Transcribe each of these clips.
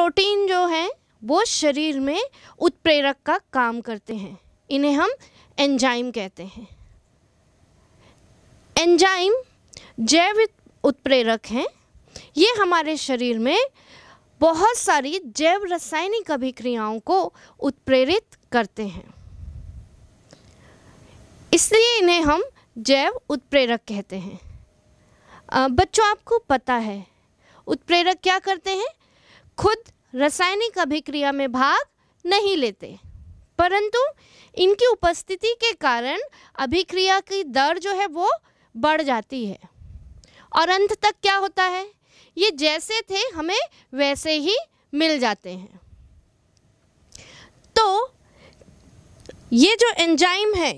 protein जो है वो शरीर में उत्प्रेरक का काम करते हैं इन्हें हम एंजाइम कहते हैं एंजाइम जैव उत्प्रेरक हैं ये हमारे शरीर में बहुत सारी जैव रासायनिक अभिक्रियाओं को उत्प्रेरित करते हैं इसलिए इन्हें हम जैव उत्प्रेरक कहते हैं बच्चों आपको पता है उत्प्रेरक क्या करते हैं खुद रासायनिक अभिक्रिया में भाग नहीं लेते परंतु इनकी उपस्थिति के कारण अभिक्रिया की दर जो है वो बढ़ जाती है और अंत तक क्या होता है ये जैसे थे हमें वैसे ही मिल जाते हैं तो ये जो एंजाइम है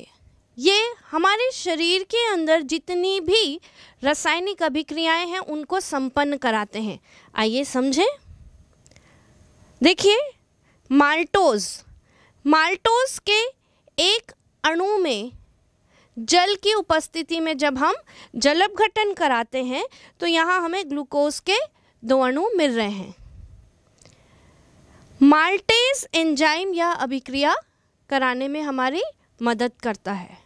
ये हमारे शरीर के अंदर जितनी भी रासायनिक अभिक्रियाएं हैं उनको संपन्न कराते हैं आइए समझें देखिए माल्टोज माल्टोज के एक अणु में जल की उपस्थिति में जब हम जल कराते हैं तो यहाँ हमें ग्लूकोज के दो अणु मिल रहे हैं माल्टेज एंजाइम यह अभिक्रिया कराने में हमारी मदद करता है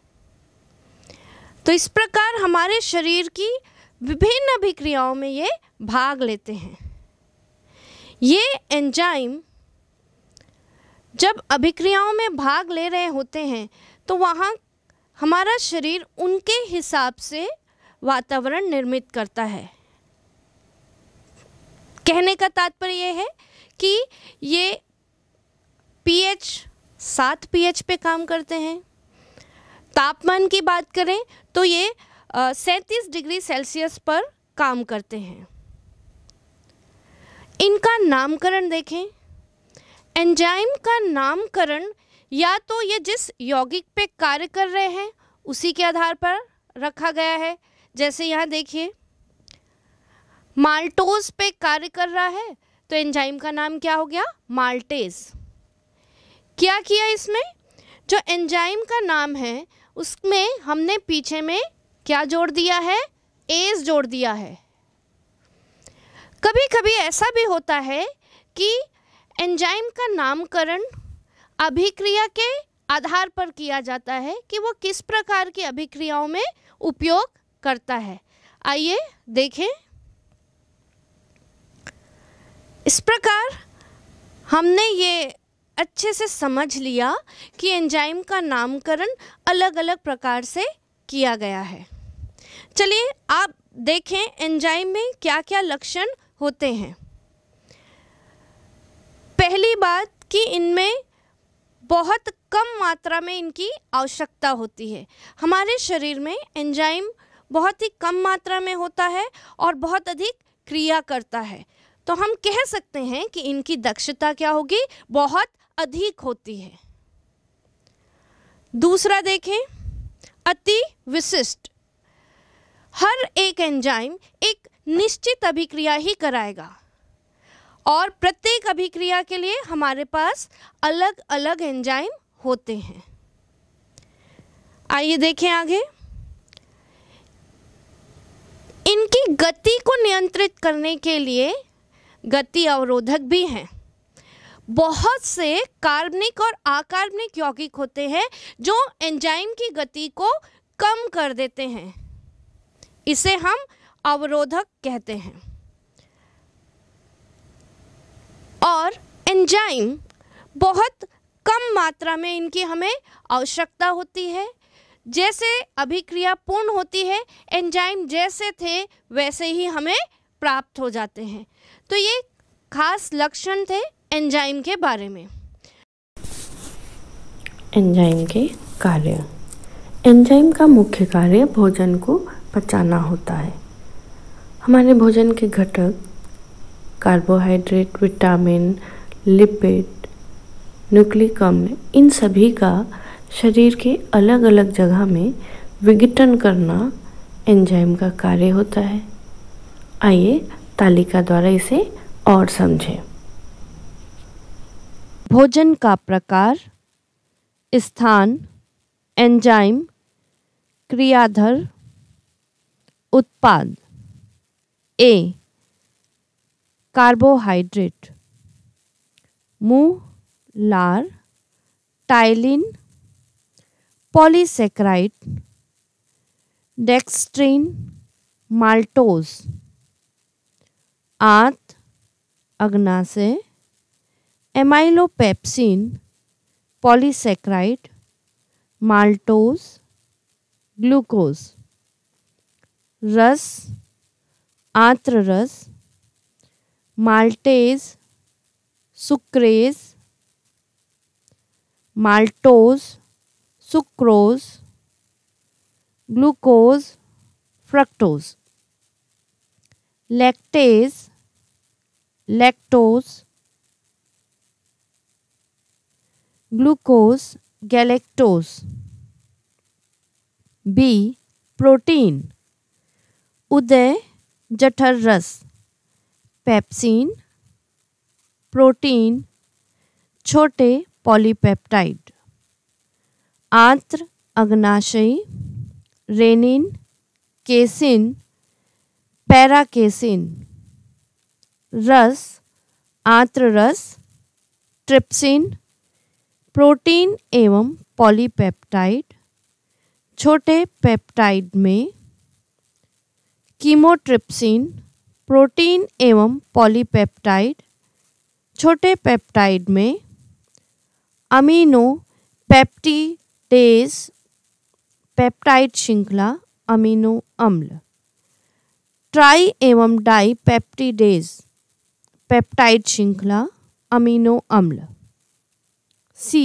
तो इस प्रकार हमारे शरीर की विभिन्न अभिक्रियाओं में ये भाग लेते हैं ये एंजाइम जब अभिक्रियाओं में भाग ले रहे होते हैं तो वहाँ हमारा शरीर उनके हिसाब से वातावरण निर्मित करता है कहने का तात्पर्य यह है कि ये पीएच सात पीएच पे काम करते हैं तापमान की बात करें तो ये सैंतीस डिग्री सेल्सियस पर काम करते हैं इनका नामकरण देखें एंजाइम का नामकरण या तो ये जिस यौगिक पे कार्य कर रहे हैं उसी के आधार पर रखा गया है जैसे यहाँ देखिए माल्टोज पे कार्य कर रहा है तो एंजाइम का नाम क्या हो गया माल्टेज क्या किया इसमें जो एंजाइम का नाम है उसमें हमने पीछे में क्या जोड़ दिया है एज जोड़ दिया है कभी कभी ऐसा भी होता है कि एंजाइम का नामकरण अभिक्रिया के आधार पर किया जाता है कि वो किस प्रकार की अभिक्रियाओं में उपयोग करता है आइए देखें इस प्रकार हमने ये अच्छे से समझ लिया कि एंजाइम का नामकरण अलग अलग प्रकार से किया गया है चलिए आप देखें एंजाइम में क्या क्या लक्षण होते हैं पहली बात कि इनमें बहुत कम मात्रा में इनकी आवश्यकता होती है हमारे शरीर में एंजाइम बहुत ही कम मात्रा में होता है और बहुत अधिक क्रिया करता है तो हम कह सकते हैं कि इनकी दक्षता क्या होगी बहुत अधिक होती है दूसरा देखें अति विशिष्ट हर एक एंजाइम एक निश्चित अभिक्रिया ही कराएगा और प्रत्येक अभिक्रिया के लिए हमारे पास अलग अलग एंजाइम होते हैं आइए देखें आगे इनकी गति को नियंत्रित करने के लिए गति अवरोधक भी हैं बहुत से कार्बनिक और अकार्बनिक यौगिक होते हैं जो एंजाइम की गति को कम कर देते हैं इसे हम अवरोधक कहते हैं और एंजाइम बहुत कम मात्रा में इनकी हमें आवश्यकता होती है जैसे अभिक्रिया पूर्ण होती है एंजाइम जैसे थे वैसे ही हमें प्राप्त हो जाते हैं तो ये खास लक्षण थे एंजाइम के बारे में एंजाइम के कार्य एंजाइम का मुख्य कार्य भोजन को पचाना होता है हमारे भोजन के घटक कार्बोहाइड्रेट विटामिन लिपिड न्यूक्लिक अम्ल इन सभी का शरीर के अलग अलग जगह में विघटन करना एंजाइम का कार्य होता है आइए तालिका द्वारा इसे और समझें भोजन का प्रकार स्थान एंजाइम क्रियाधर उत्पाद ए कार्बोहाइड्रेट लार टाइलिन पॉलीसेक्राइड डेक्सट्रीन माल्टोज आत से एमाइलोपेप्सिन पॉलीसेक्राइड माल्टोज ग्लूकोज रस आंत्र रस maltase sucrase maltose sucrose glucose fructose lactase lactose glucose galactose B protein उदय जठर रस पैप्सिन प्रोटीन छोटे पॉलीपेप्टाइड आंत्र अग्नाशयी रेनिन केसिन पैराकेसिन रस आंत्र रस ट्रिप्सिन प्रोटीन एवं पॉलीपेप्टाइड छोटे पेप्टाइड में कीमोट्रिप्सिन प्रोटीन एवं पॉलीपेप्टाइड छोटे पेप्टाइड में अमीनो पेप्टीडेज पेप्टाइड श्रृंखला अमीनो अम्ल ट्राई एवं डाई पेप्टीडेज पेप्टाइड श्रृंखला अमीनो अम्ल सी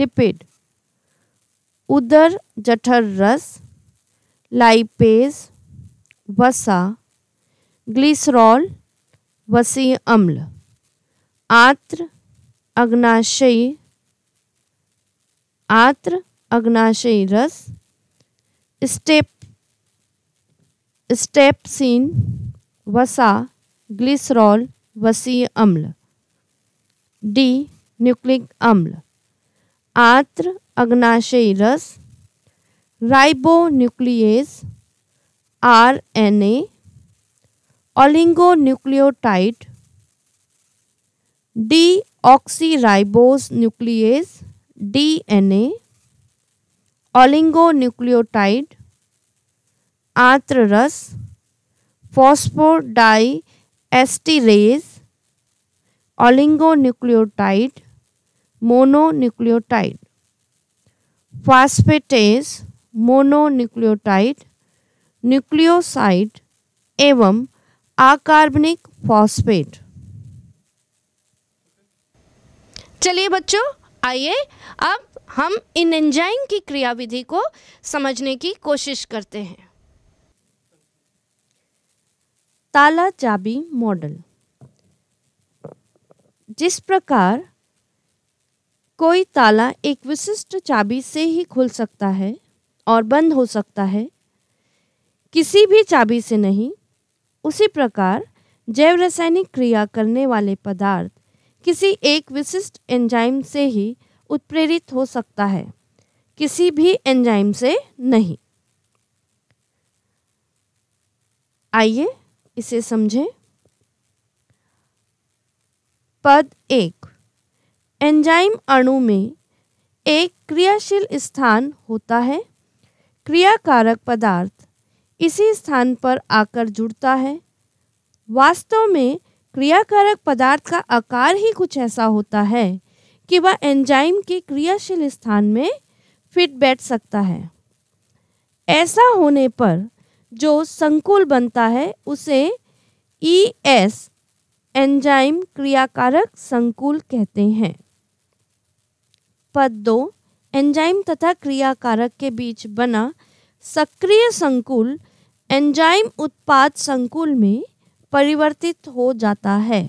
लिपिड उदर जठर रस लाइपेज वसा ग्लिसरॉल वसीय अम्ल आत्र अग्नाशयी आत्र अग्नाशयी रस स्टेप स्टेपसिन वसा ग्लिसरॉल वसीय अम्ल डी न्यूक्लिक अम्ल आत्र अग्नाशयी रस ribonuclease R N oligonucleotide deoxyribonuclease DNA nucleotide आंत्ररस phosphodiesterase mononucleotide phosphatase nucleotide nucleoside एवं आकार्बनिक फॉस्फेट चलिए बच्चों आइए अब हम इन एंजाइम की क्रियाविधि को समझने की कोशिश करते हैं ताला चाबी मॉडल जिस प्रकार कोई ताला एक विशिष्ट चाबी से ही खुल सकता है और बंद हो सकता है किसी भी चाबी से नहीं उसी प्रकार जैव रासायनिक क्रिया करने वाले पदार्थ किसी एक विशिष्ट एंजाइम से ही उत्प्रेरित हो सकता है किसी भी एंजाइम से नहीं आइए इसे समझें पद एक एंजाइम अणु में एक क्रियाशील स्थान होता है क्रियाकारक पदार्थ इसी स्थान पर आकर जुड़ता है वास्तव में क्रियाकारक पदार्थ का आकार ही कुछ ऐसा होता है कि वह एंजाइम के क्रियाशील स्थान में फिट बैठ सकता है ऐसा होने पर जो संकुल बनता है उसे ई e एस एंजाइम क्रियाकारक संकुल कहते हैं पद दो एंजाइम तथा क्रियाकारक के बीच बना सक्रिय संकुल एंजाइम उत्पाद संकुल में परिवर्तित हो जाता है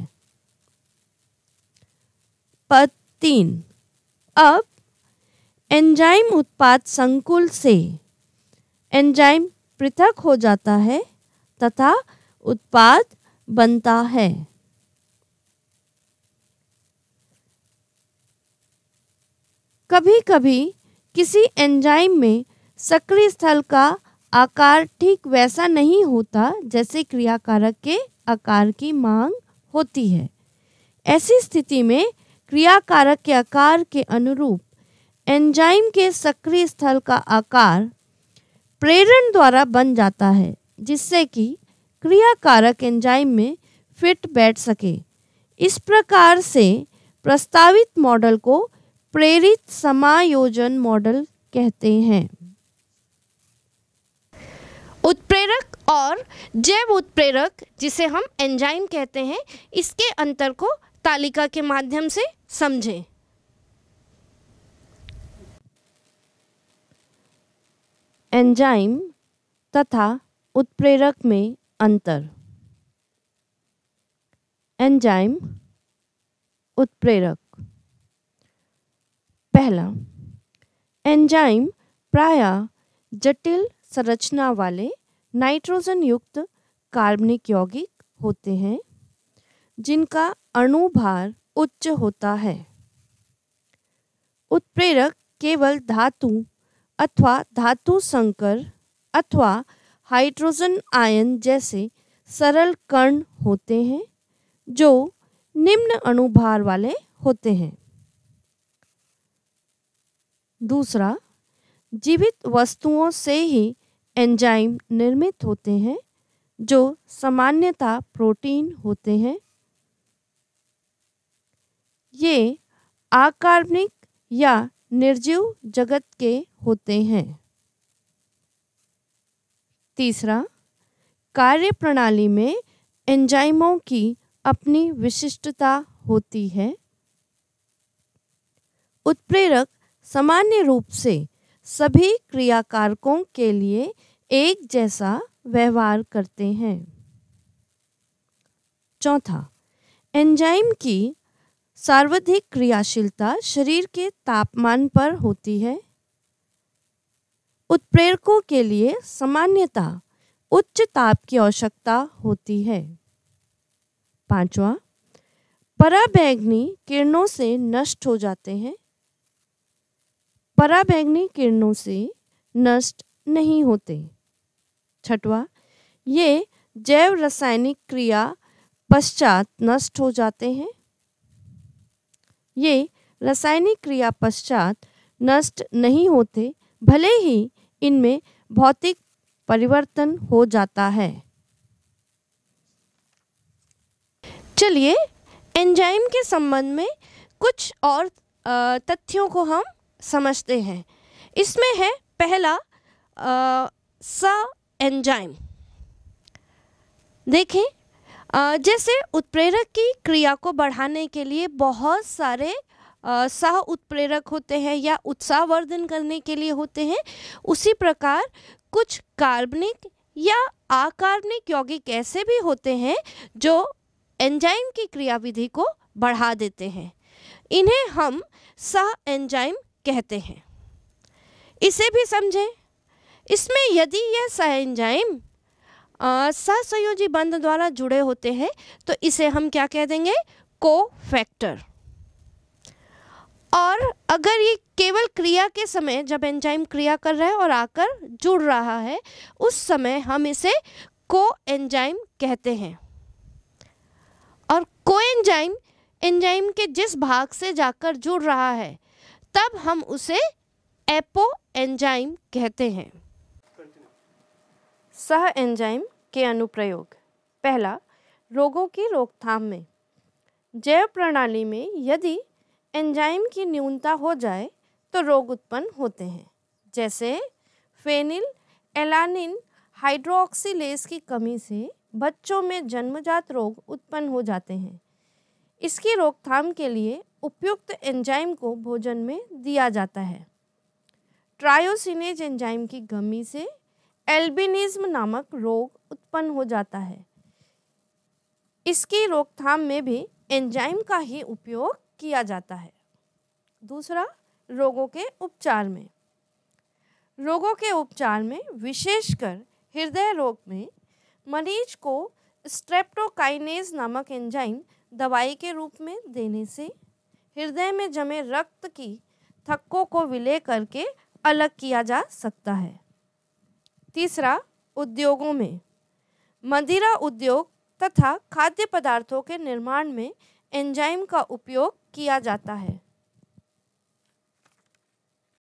पद तीन अब एंजाइम उत्पाद संकुल से एंजाइम पृथक हो जाता है तथा उत्पाद बनता है कभी कभी किसी एंजाइम में सक्रिय स्थल का आकार ठीक वैसा नहीं होता जैसे क्रियाकारक के आकार की मांग होती है ऐसी स्थिति में क्रियाकारक के आकार के अनुरूप एंजाइम के सक्रिय स्थल का आकार प्रेरण द्वारा बन जाता है जिससे कि क्रियाकारक एंजाइम में फिट बैठ सके इस प्रकार से प्रस्तावित मॉडल को प्रेरित समायोजन मॉडल कहते हैं उत्प्रेरक और जैव उत्प्रेरक जिसे हम एंजाइम कहते हैं इसके अंतर को तालिका के माध्यम से समझें एंजाइम तथा उत्प्रेरक में अंतर एंजाइम उत्प्रेरक पहला एंजाइम प्राय जटिल संरचना वाले नाइट्रोजन युक्त कार्बनिक यौगिक होते हैं जिनका अणुभार उच्च होता है उत्प्रेरक केवल धातु अथवा धातु संकर अथवा हाइड्रोजन आयन जैसे सरल कण होते हैं जो निम्न अणुभार वाले होते हैं दूसरा जीवित वस्तुओं से ही एंजाइम निर्मित होते हैं जो सामान्यतः प्रोटीन होते हैं ये आकार्बनिक या निर्जीव जगत के होते हैं तीसरा कार्य प्रणाली में एंजाइमों की अपनी विशिष्टता होती है उत्प्रेरक सामान्य रूप से सभी क्रियाकारकों के लिए एक जैसा व्यवहार करते हैं चौथा एंजाइम की सर्वाधिक क्रियाशीलता शरीर के तापमान पर होती है उत्प्रेरकों के लिए सामान्यतः उच्च ताप की आवश्यकता होती है पांचवा पराबैंगनी किरणों से नष्ट हो जाते हैं पराबैंगनी किरणों से नष्ट नहीं होते छठवा ये जैव रासायनिक क्रिया पश्चात नष्ट हो जाते हैं ये रासायनिक क्रिया पश्चात नष्ट नहीं होते भले ही इनमें भौतिक परिवर्तन हो जाता है चलिए एंजाइम के संबंध में कुछ और तथ्यों को हम समझते हैं इसमें है पहला स एंजाइम देखें जैसे उत्प्रेरक की क्रिया को बढ़ाने के लिए बहुत सारे सह उत्प्रेरक होते हैं या उत्साहवर्धन करने के लिए होते हैं उसी प्रकार कुछ कार्बनिक या अकार्बनिक यौगिक ऐसे भी होते हैं जो एंजाइम की क्रियाविधि को बढ़ा देते हैं इन्हें हम सह एंजाइम कहते हैं इसे भी समझें इसमें यदि यह साइंजाइम सहसंयोजी बंध द्वारा जुड़े होते हैं तो इसे हम क्या कह देंगे को फैक्टर और अगर ये केवल क्रिया के समय जब एंजाइम क्रिया कर रहा है और आकर जुड़ रहा है उस समय हम इसे को एंजाइम कहते हैं और को एंजाइम एंजाइम के जिस भाग से जाकर जुड़ रहा है तब हम उसे एपो एंजाइम कहते हैं सह एंजाइम के अनुप्रयोग पहला रोगों की रोकथाम में जैव प्रणाली में यदि एंजाइम की न्यूनता हो जाए तो रोग उत्पन्न होते हैं जैसे फेनिल एलानिन हाइड्रोक्सीलेस की कमी से बच्चों में जन्मजात रोग उत्पन्न हो जाते हैं इसकी रोकथाम के लिए उपयुक्त एंजाइम को भोजन में दिया जाता है ट्रायोसिनेज एंजाइम की गमी से एल्बिनिज्म नामक रोग उत्पन्न हो जाता है इसकी रोकथाम में भी एंजाइम का ही उपयोग किया जाता है दूसरा रोगों के उपचार में रोगों के उपचार में विशेषकर हृदय रोग में मरीज को स्ट्रेप्टोकाइनेज नामक एंजाइम दवाई के रूप में देने से हृदय में जमे रक्त की थक्कों को विलय करके अलग किया जा सकता है तीसरा उद्योगों में मदिरा उद्योग तथा खाद्य पदार्थों के निर्माण में एंजाइम का उपयोग किया जाता है